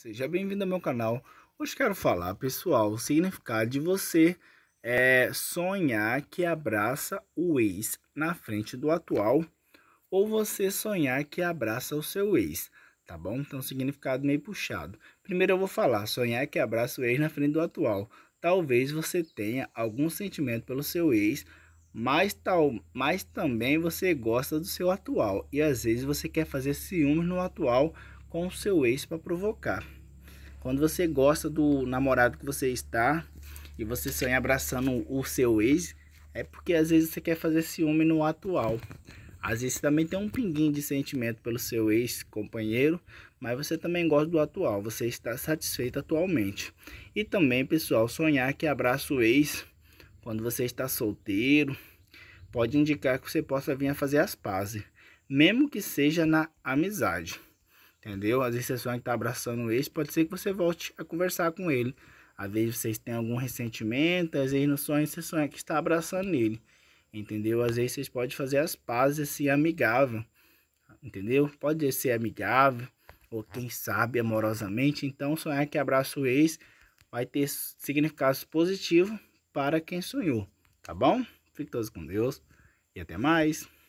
Seja bem-vindo ao meu canal. Hoje quero falar, pessoal, o significado de você é, sonhar que abraça o ex na frente do atual ou você sonhar que abraça o seu ex, tá bom? Então, significado meio puxado. Primeiro eu vou falar, sonhar que abraça o ex na frente do atual. Talvez você tenha algum sentimento pelo seu ex, mas, tal, mas também você gosta do seu atual e às vezes você quer fazer ciúmes no atual com o seu ex para provocar. Quando você gosta do namorado que você está e você sonha abraçando o seu ex, é porque às vezes você quer fazer ciúme no atual. Às vezes você também tem um pinguinho de sentimento pelo seu ex-companheiro, mas você também gosta do atual, você está satisfeito atualmente. E também, pessoal, sonhar que abraça o ex quando você está solteiro pode indicar que você possa vir a fazer as pazes, mesmo que seja na amizade entendeu? Às vezes você sonha que está abraçando o ex, pode ser que você volte a conversar com ele. Às vezes vocês têm algum ressentimento, às vezes no sonho você sonha que está abraçando ele, entendeu? Às vezes vocês podem fazer as pazes assim, amigável, entendeu? Pode ser amigável, ou quem sabe amorosamente. Então, sonhar que abraça o ex vai ter significados positivos para quem sonhou, tá bom? Fique todos com Deus e até mais.